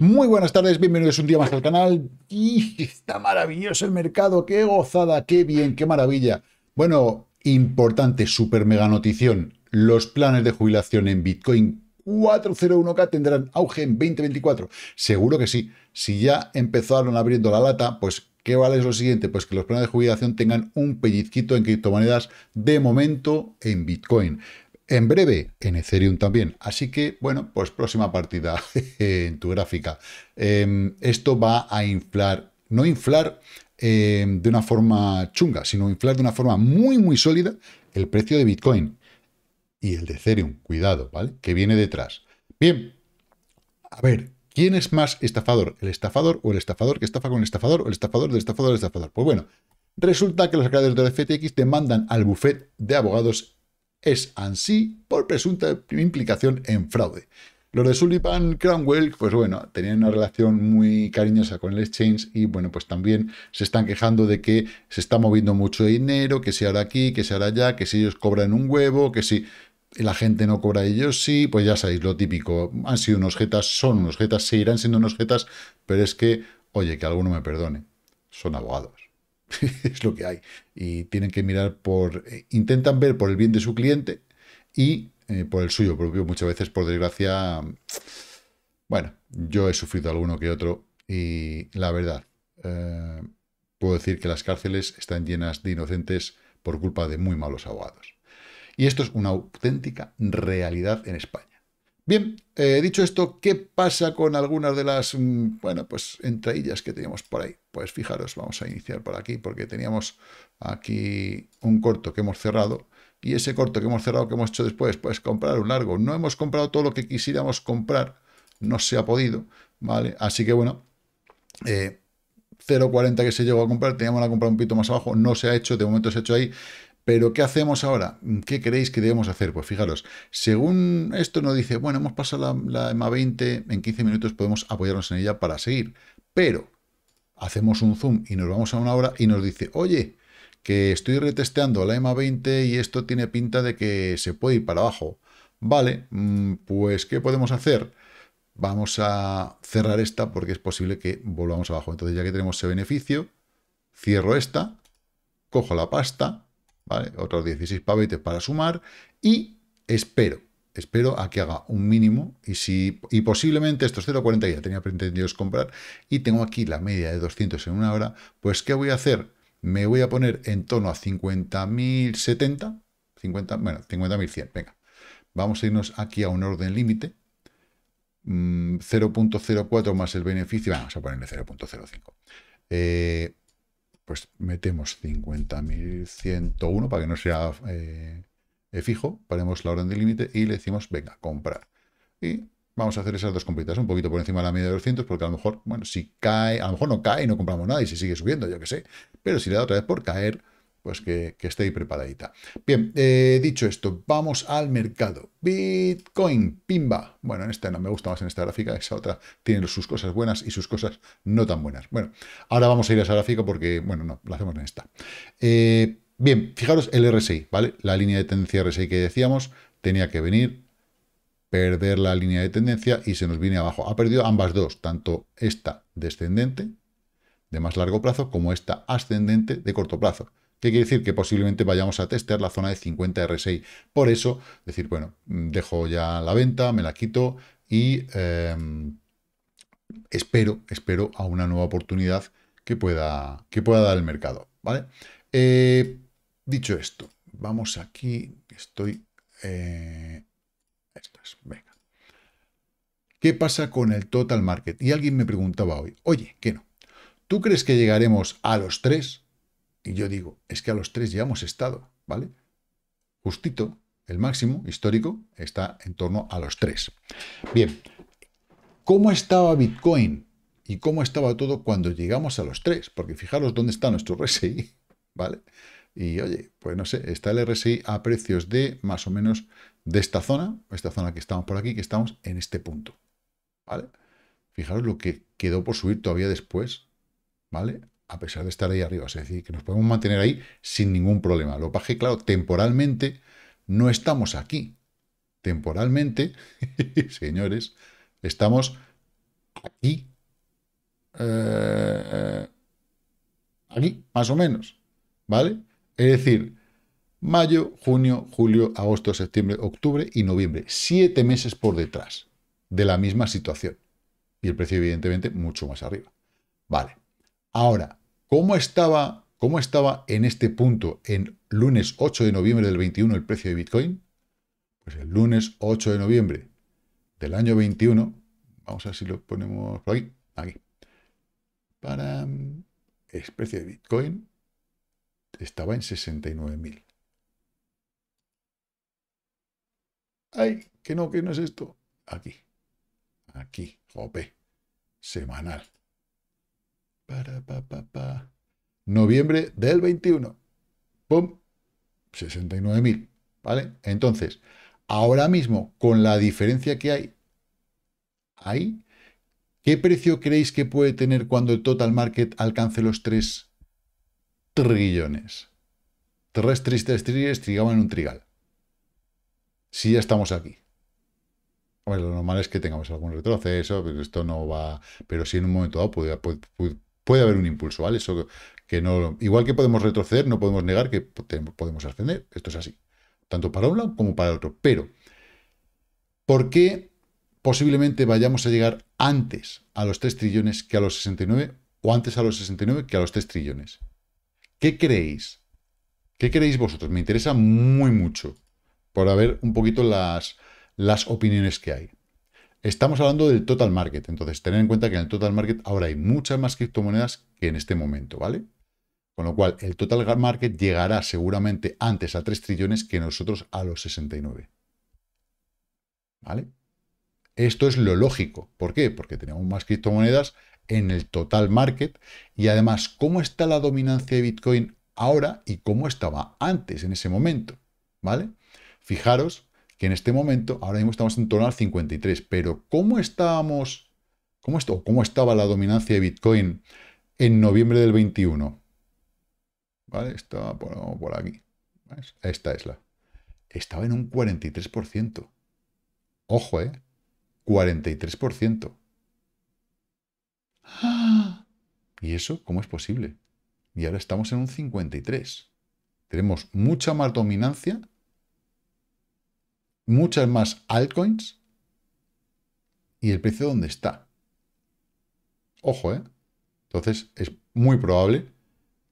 Muy buenas tardes, bienvenidos un día más al canal. ¡Y está maravilloso el mercado! ¡Qué gozada! ¡Qué bien! ¡Qué maravilla! Bueno, importante, super mega notición. Los planes de jubilación en Bitcoin 401k tendrán auge en 2024. Seguro que sí. Si ya empezaron abriendo la lata, pues ¿qué vale es lo siguiente? Pues que los planes de jubilación tengan un pellizquito en criptomonedas de momento en Bitcoin en breve, en Ethereum también. Así que, bueno, pues próxima partida en tu gráfica. Em, esto va a inflar, no inflar em, de una forma chunga, sino inflar de una forma muy, muy sólida el precio de Bitcoin y el de Ethereum. Cuidado, ¿vale? Que viene detrás. Bien, a ver, ¿quién es más estafador? ¿El estafador o el estafador que estafa con el estafador o el estafador del estafador del estafador? Pues bueno, resulta que los creadores de ftx FTX mandan al buffet de abogados es ANSI por presunta implicación en fraude. Los de Sullivan Cromwell, pues bueno, tenían una relación muy cariñosa con el exchange y bueno, pues también se están quejando de que se está moviendo mucho dinero, que si ahora aquí, que si ahora allá, que si ellos cobran un huevo, que si la gente no cobra ellos, sí, pues ya sabéis lo típico, han sido unos jetas, son unos jetas, irán siendo unos jetas, pero es que, oye, que alguno me perdone, son abogados. es lo que hay. Y tienen que mirar por... Eh, intentan ver por el bien de su cliente y eh, por el suyo propio. Muchas veces, por desgracia, bueno, yo he sufrido alguno que otro y la verdad, eh, puedo decir que las cárceles están llenas de inocentes por culpa de muy malos abogados. Y esto es una auténtica realidad en España. Bien, eh, dicho esto, ¿qué pasa con algunas de las, mm, bueno, pues ellas que teníamos por ahí? Pues fijaros, vamos a iniciar por aquí porque teníamos aquí un corto que hemos cerrado y ese corto que hemos cerrado, que hemos hecho después, pues comprar un largo. No hemos comprado todo lo que quisiéramos comprar, no se ha podido, ¿vale? Así que bueno, 0.40 eh, que se llegó a comprar, teníamos la compra un poquito más abajo, no se ha hecho, de momento se ha hecho ahí pero ¿qué hacemos ahora? ¿Qué creéis que debemos hacer? Pues fijaros, según esto nos dice, bueno, hemos pasado la, la EMA 20, en 15 minutos podemos apoyarnos en ella para seguir. Pero hacemos un zoom y nos vamos a una hora y nos dice, oye, que estoy retesteando la EMA 20 y esto tiene pinta de que se puede ir para abajo. Vale, mm, pues ¿qué podemos hacer? Vamos a cerrar esta porque es posible que volvamos abajo. Entonces ya que tenemos ese beneficio, cierro esta, cojo la pasta, ¿vale? Otros 16 pavetes para sumar y espero, espero a que haga un mínimo y si posiblemente estos 0.40 ya tenía pretendidos comprar y tengo aquí la media de 200 en una hora, pues ¿qué voy a hacer? Me voy a poner en torno a 50.070, 50, bueno, 50.100, venga. Vamos a irnos aquí a un orden límite, 0.04 mm, más el beneficio, vamos a ponerle 0.05. Eh, pues metemos 50.101 para que no sea eh, eh, fijo, paremos la orden de límite y le decimos, venga, compra. Y vamos a hacer esas dos compritas un poquito por encima de la media de 200, porque a lo mejor, bueno, si cae, a lo mejor no cae y no compramos nada y si sigue subiendo, yo qué sé, pero si le da otra vez por caer, pues que, que esté preparadita. Bien, eh, dicho esto, vamos al mercado. Bitcoin, pimba. Bueno, en esta no me gusta más en esta gráfica, esa otra tiene sus cosas buenas y sus cosas no tan buenas. Bueno, ahora vamos a ir a esa gráfica porque, bueno, no, la hacemos en esta. Eh, bien, fijaros el RSI, ¿vale? La línea de tendencia RSI que decíamos tenía que venir, perder la línea de tendencia y se nos viene abajo. Ha perdido ambas dos, tanto esta descendente, de más largo plazo como esta ascendente de corto plazo. ¿Qué quiere decir? Que posiblemente vayamos a testear la zona de 50 RSI. Por eso, decir, bueno, dejo ya la venta, me la quito y em, espero, espero a una nueva oportunidad que pueda, que pueda dar el mercado, ¿vale? Eh, dicho esto, vamos aquí, estoy... Eh, esto venga. ¿Qué pasa con el total market? Y alguien me preguntaba hoy, oye, ¿qué no? ¿Tú crees que llegaremos a los tres y yo digo, es que a los tres ya hemos estado, ¿vale? Justito, el máximo histórico está en torno a los tres. Bien, ¿cómo estaba Bitcoin? ¿Y cómo estaba todo cuando llegamos a los tres? Porque fijaros dónde está nuestro RSI, ¿vale? Y oye, pues no sé, está el RSI a precios de más o menos de esta zona, esta zona que estamos por aquí, que estamos en este punto, ¿vale? Fijaros lo que quedó por subir todavía después, ¿vale? a pesar de estar ahí arriba. Es decir, que nos podemos mantener ahí sin ningún problema. Lo paje, claro, temporalmente no estamos aquí. Temporalmente, señores, estamos aquí. Eh, aquí, más o menos. ¿Vale? Es decir, mayo, junio, julio, agosto, septiembre, octubre y noviembre. Siete meses por detrás de la misma situación. Y el precio, evidentemente, mucho más arriba. Vale. Ahora, ¿cómo estaba, ¿cómo estaba en este punto, en lunes 8 de noviembre del 21, el precio de Bitcoin? Pues el lunes 8 de noviembre del año 21, vamos a ver si lo ponemos por aquí, aquí. Para el precio de Bitcoin estaba en 69.000. ¡Ay! Que no, que no es esto. Aquí. Aquí. Jope. Semanal. Noviembre del 21. ¡Pum! 69.000. ¿Vale? Entonces, ahora mismo, con la diferencia que hay, ahí, ¿qué precio creéis que puede tener cuando el total market alcance los 3 trillones? Tres tristes trillones trigaban en un trigal. Si ya estamos aquí. Bueno, lo normal es que tengamos algún retroceso, pero esto no va. Pero si en un momento dado Puede haber un impulso, ¿vale? Eso que no, igual que podemos retroceder, no podemos negar que podemos ascender. Esto es así. Tanto para un lado como para el otro. Pero, ¿por qué posiblemente vayamos a llegar antes a los 3 trillones que a los 69? O antes a los 69 que a los 3 trillones. ¿Qué creéis? ¿Qué creéis vosotros? Me interesa muy mucho por ver un poquito las, las opiniones que hay. Estamos hablando del total market, entonces tener en cuenta que en el total market ahora hay muchas más criptomonedas que en este momento, ¿vale? Con lo cual, el total market llegará seguramente antes a 3 trillones que nosotros a los 69. ¿Vale? Esto es lo lógico. ¿Por qué? Porque tenemos más criptomonedas en el total market y además cómo está la dominancia de Bitcoin ahora y cómo estaba antes en ese momento. ¿Vale? Fijaros que en este momento, ahora mismo estamos en torno al 53, pero ¿cómo estábamos, cómo, estaba la dominancia de Bitcoin en noviembre del 21? ¿Vale? Estaba por, aquí. Esta es la. Estaba en un 43%. Ojo, ¿eh? 43%. ¿Y eso cómo es posible? Y ahora estamos en un 53%. Tenemos mucha más dominancia muchas más altcoins y el precio donde está. Ojo, ¿eh? Entonces es muy probable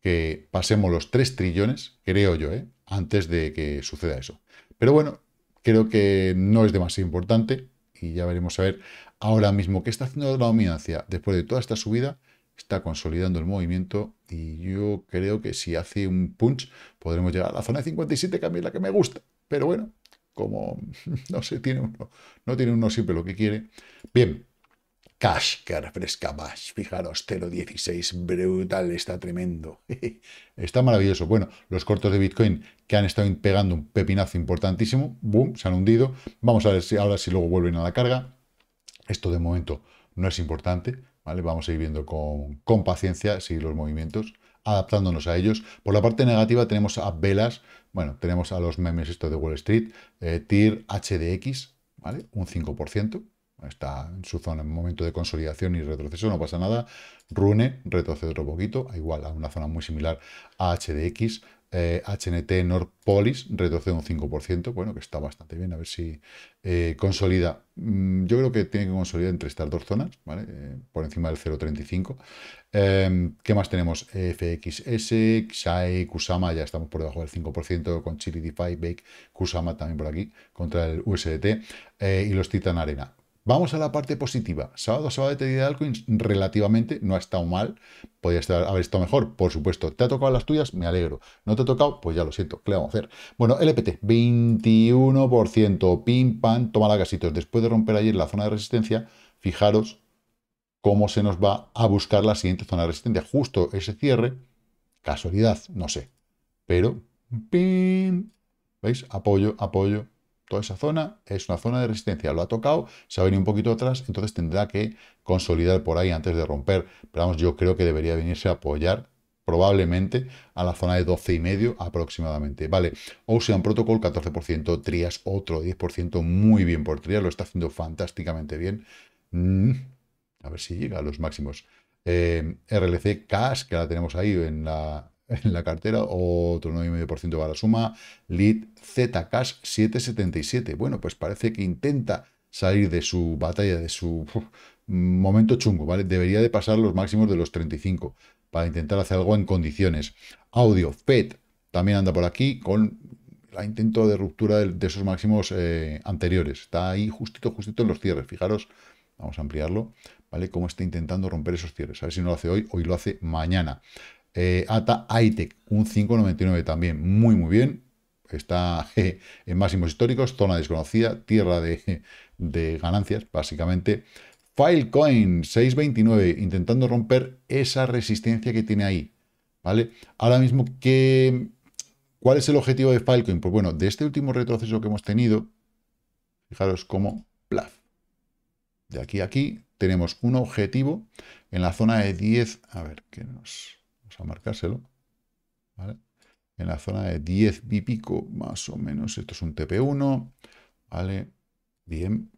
que pasemos los 3 trillones, creo yo, ¿eh? antes de que suceda eso. Pero bueno, creo que no es demasiado importante y ya veremos a ver ahora mismo qué está haciendo la dominancia después de toda esta subida. Está consolidando el movimiento y yo creo que si hace un punch podremos llegar a la zona de 57, que a mí es la que me gusta. Pero bueno, como, no se tiene uno, no tiene uno siempre lo que quiere. Bien, cash que refresca más, fijaros, 0.16, brutal, está tremendo, está maravilloso. Bueno, los cortos de Bitcoin que han estado pegando un pepinazo importantísimo, boom, se han hundido. Vamos a ver si ahora si luego vuelven a la carga. Esto de momento no es importante, ¿vale? Vamos a ir viendo con, con paciencia, seguir los movimientos adaptándonos a ellos. Por la parte negativa tenemos a velas, bueno, tenemos a los memes esto de Wall Street, eh, TIR HDX, ¿vale? Un 5%. Está en su zona, en momento de consolidación y retroceso, no pasa nada. Rune retrocede otro poquito, igual a una zona muy similar a HDX, eh, HNT Nordpolis, retrocede un 5%, bueno, que está bastante bien, a ver si eh, consolida. Mm, yo creo que tiene que consolidar entre estas dos zonas, ¿vale? Eh, por encima del 0,35. Em, ¿Qué más tenemos? FXS, XAE, Kusama, ya estamos por debajo del 5%, con Chili DeFi, Bake, Kusama también por aquí, contra el USDT, eh, y los Titan Arena. Vamos a la parte positiva. Sábado, sábado de de altcoins relativamente no ha estado mal. Podría estar, haber estado mejor, por supuesto. ¿Te ha tocado las tuyas? Me alegro. ¿No te ha tocado? Pues ya lo siento. ¿Qué le vamos a hacer? Bueno, LPT, 21%. Pim, pam, toma la casita. Después de romper ayer la zona de resistencia, fijaros cómo se nos va a buscar la siguiente zona de resistencia. Justo ese cierre, casualidad, no sé. Pero, pim, ¿veis? Apoyo, apoyo, Toda esa zona es una zona de resistencia, lo ha tocado, se ha venido un poquito atrás, entonces tendrá que consolidar por ahí antes de romper. Pero vamos, yo creo que debería venirse a apoyar probablemente a la zona de 12,5 aproximadamente. Vale, Ocean Protocol 14%, Trias otro 10%, muy bien por Trias, lo está haciendo fantásticamente bien. Mm, a ver si llega a los máximos. Eh, RLC Cash, que la tenemos ahí en la, en la cartera, otro 9,5% para la suma, lead Zcash 777. Bueno, pues parece que intenta salir de su batalla, de su momento chungo, ¿vale? Debería de pasar los máximos de los 35 para intentar hacer algo en condiciones. Audio, fed también anda por aquí con la intento de ruptura de, esos máximos eh, anteriores. Está ahí justito, justito en los cierres. Fijaros, vamos a ampliarlo, ¿vale? Cómo está intentando romper esos cierres. A ver si no lo hace hoy, hoy lo hace mañana. Eh, ATA ITEC, un 5,99 también, muy muy bien. Está en máximos históricos, zona desconocida, tierra de, ganancias, básicamente. Filecoin, 6,29, intentando romper esa resistencia que tiene ahí. ¿Vale? Ahora mismo, ¿qué, ¿cuál es el objetivo de Filecoin? Pues bueno, de este último retroceso que hemos tenido, fijaros cómo, plaf. De aquí a aquí tenemos un objetivo en la zona de 10, a ver, qué nos Vamos a marcárselo. En la zona de 10 y pico, más o menos. Esto es un TP1. ¿Vale? Bien.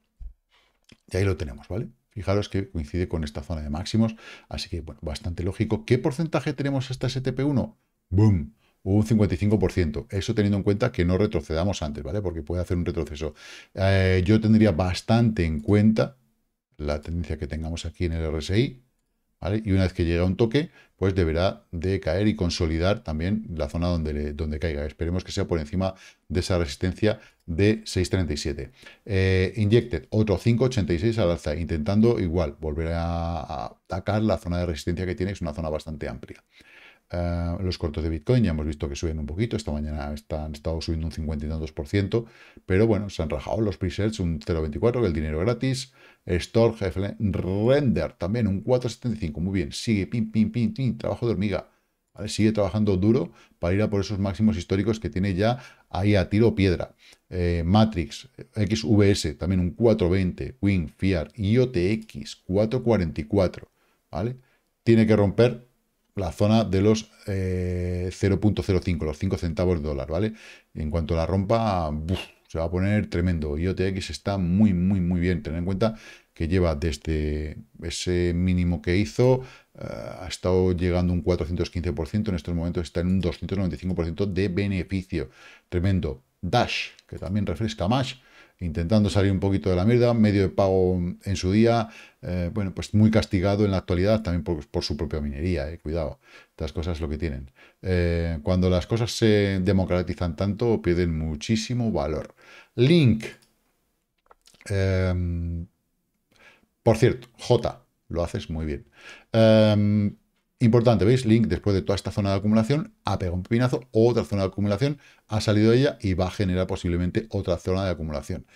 Y ahí lo tenemos, ¿vale? Fijaros que coincide con esta zona de máximos. Así que, bueno, bastante lógico. ¿Qué porcentaje tenemos hasta ese TP1? ¡Boom! un 55%. Eso teniendo en cuenta que no retrocedamos antes, ¿vale? Porque puede hacer un retroceso. Eh, yo tendría bastante en cuenta la tendencia que tengamos aquí en el RSI, y una vez que llega un toque, pues deberá de caer y consolidar también la zona donde, donde caiga. Esperemos que sea por encima de esa resistencia de 6.37. Eh, Injected, otro 5.86 al alza, intentando igual volver a, a atacar la zona de resistencia que tiene, que es una zona bastante amplia. Eh, los cortos de Bitcoin ya hemos visto que suben un poquito, esta mañana han estado subiendo un 50 por ciento, pero bueno, se han rajado los presets un 0.24, el dinero gratis, Store, Render también un 4.75, muy bien, sigue, pin, pin, pin, pin, trabajo de hormiga, sigue trabajando duro para ir a por esos máximos históricos que tiene ya ahí a tiro piedra. Eh, Matrix, XVS, también un 4.20, Wing, Fiat, IOTX, 4.44, ¿vale? Tiene que romper la zona de los 0.05, eh, los 5 centavos de dólar, ¿vale? En cuanto a la rompa, se va a poner tremendo. IOTX está muy, muy, muy bien. tener en cuenta que lleva desde ese mínimo que hizo, eh, ha estado llegando un 415%, en estos momentos está en un 295% de beneficio. Tremendo. Dash, que también refresca más, intentando salir un poquito de la mierda, medio de pago en su día, eh, bueno, pues muy castigado en la actualidad también por, su propia minería, eh, cuidado, estas cosas es lo que tienen. Eh, cuando las cosas se democratizan tanto, pierden muchísimo valor. Link. Em, por cierto, J, lo haces muy bien. Em, Importante, ¿veis? Link, después de toda esta zona de acumulación, ha pegado un pinazo, otra zona de acumulación, ha salido ella y va a generar posiblemente otra zona de acumulación.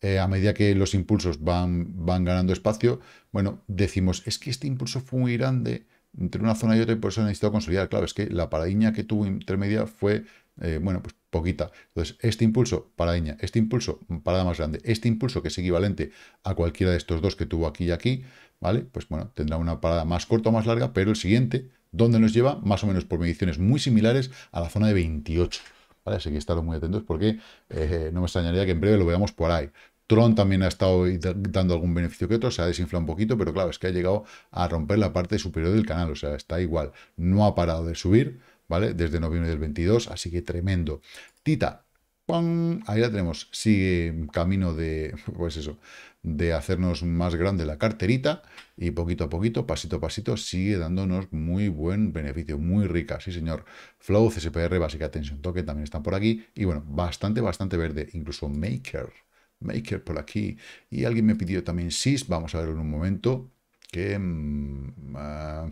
Eh, a medida que los impulsos van, van ganando espacio, bueno, decimos, es que este impulso fue muy grande entre una zona y otra y por eso necesitado consolidar. Claro, es que la paradiña que tuvo intermedia fue, eh, bueno, pues poquita. Entonces, este impulso, Iña este impulso, parada más grande, este impulso que es equivalente a cualquiera de estos dos que tuvo aquí y aquí, ¿vale? Pues bueno, tendrá una parada más corta o más larga, pero el siguiente, donde nos lleva? Más o menos por mediciones muy similares a la zona de 28, ¿vale? Así que estaros muy atentos porque eh, no me extrañaría que en breve lo veamos por ahí. Tron también ha estado dando algún beneficio que otro, se ha desinflado un poquito, pero claro, es que ha llegado a romper la parte superior del canal, o sea, está igual, no ha parado de subir, ¿vale? Desde noviembre del 22, así que tremendo. Tita, ahí la tenemos. Sigue camino de, pues eso, de hacernos más grande la carterita y poquito a poquito, pasito a pasito, sigue dándonos muy buen beneficio, muy rica, sí señor. Flow, CSPR, básica atención, toque también están por aquí y bueno, bastante, bastante verde, incluso Maker. Maker por aquí. Y alguien me pidió también SIS, vamos a verlo en un momento, que... Mm, ah,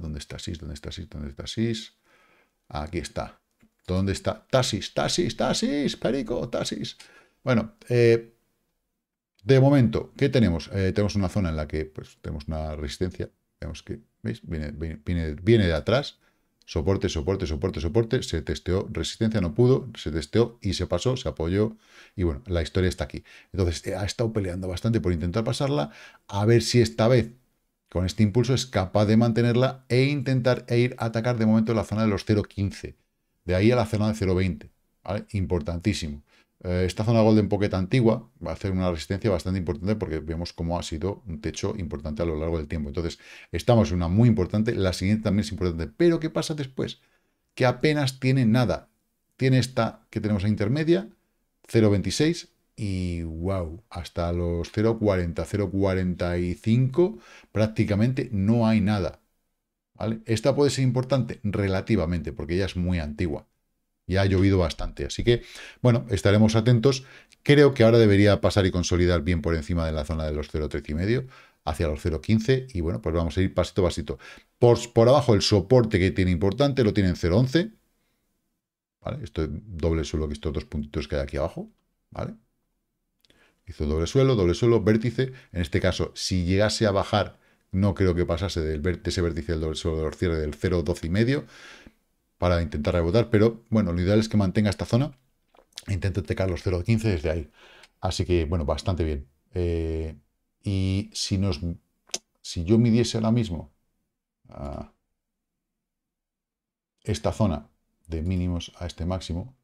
¿dónde está SIS? ¿Dónde está SIS? ¿Dónde está SIS? Aquí está. ¿Dónde está? Tasis, tasis, tasis, perico, tasis. Bueno, eh, de momento, ¿qué tenemos? Eh, tenemos una zona en la que pues, tenemos una resistencia. Vemos que, ¿veis? Viene, viene, de atrás. Soporte, soporte, soporte, soporte. Se testeó, resistencia no pudo, se testeó y se pasó, se apoyó. Y bueno, la historia está aquí. Entonces, eh, ha estado peleando bastante por intentar pasarla. A ver si esta vez con este impulso es capaz de mantenerla e intentar e ir a atacar de momento la zona de los 0.15, de ahí a la zona de 0.20, ¿vale? Importantísimo. Eh, esta zona Golden Pocket antigua va a hacer una resistencia bastante importante porque vemos cómo ha sido un techo importante a lo largo del tiempo. Entonces, estamos en una muy importante, la siguiente también es importante. Pero, ¿qué pasa después? Que apenas tiene nada. Tiene esta que tenemos a intermedia, 0.26, y wow, hasta los 0,40, 0,45 prácticamente no hay nada. ¿vale? Esta puede ser importante relativamente porque ya es muy antigua. Ya ha llovido bastante, así que bueno, estaremos atentos. Creo que ahora debería pasar y consolidar bien por encima de la zona de los 0,3 y medio hacia los 0,15 y bueno, pues vamos a ir pasito a pasito. Por, por abajo el soporte que tiene importante lo tiene en 0,11. ¿Vale? Esto es doble solo que estos dos puntitos que hay aquí abajo. ¿Vale? doble suelo, doble suelo, vértice. En este caso, si llegase a bajar, no creo que pasase del de ese vértice del doble suelo del cierre del 0,12 y medio para intentar rebotar, pero bueno, lo ideal es que mantenga esta zona e intente tecar los 0,15 desde ahí. Así que, bueno, bastante bien. Eh, y si nos si yo midiese ahora mismo ah, esta zona de mínimos a este máximo,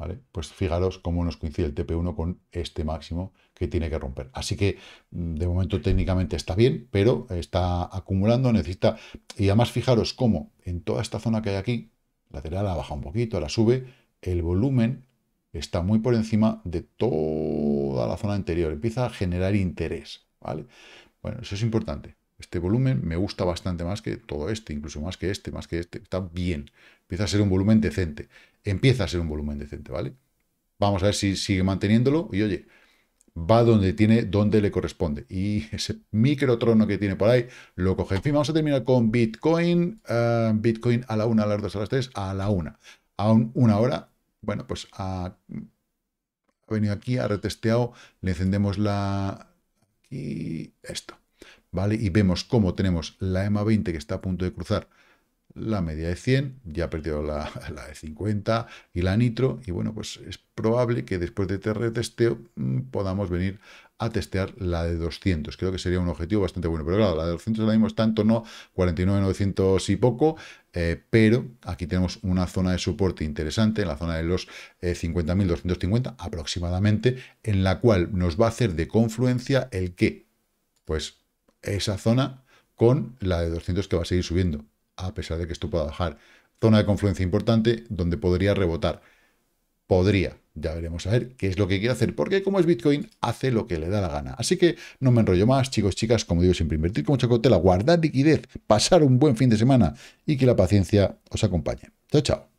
¿vale? Pues fijaros cómo nos coincide el TP1 con este máximo que tiene que romper. Así que mm, de momento técnicamente está bien, pero está acumulando, necesita... Y además fijaros cómo en toda esta zona que hay aquí, lateral la baja un poquito, la sube, el volumen está muy por encima de toda la zona anterior, empieza a generar interés, ¿vale? Bueno, eso es importante. Este volumen me gusta bastante más que todo este, incluso más que este, más que este. Está bien. Empieza a ser un volumen decente empieza a ser un volumen decente, ¿vale? Vamos a ver si sigue manteniéndolo y oye, va donde tiene, donde le corresponde. Y ese microtrono que tiene por ahí, lo coge. En fin, vamos a terminar con Bitcoin. Eh, Bitcoin a la una, a las dos, a las tres, a la una. A una hora, bueno, pues ha, venido aquí, ha retesteado, le encendemos la... aquí, esto. ¿Vale? Y vemos cómo tenemos la EMA 20 que está a punto de cruzar la media de 100, ya ha perdido la, de 50 y la nitro, y bueno, pues es probable que después de este retesteo mm, podamos venir a testear la de 200. Creo que sería un objetivo bastante bueno, pero claro, la de 200 ahora mismo tanto, no, 49.900 y poco, eh, pero aquí tenemos una zona de soporte interesante, en la zona de los 50.250 eh, aproximadamente, en la cual nos va a hacer de confluencia el que, pues esa zona con la de 200 que va a seguir subiendo a pesar de que esto pueda bajar. Zona de confluencia importante donde podría rebotar. Podría, ya veremos a ver qué es lo que quiere hacer, porque como es Bitcoin, hace lo que le da la gana. Así que no me enrollo más, chicos, chicas, como digo, siempre invertir con mucha cautela, guardar liquidez, pasar un buen fin de semana y que la paciencia os acompañe. Chao, chao.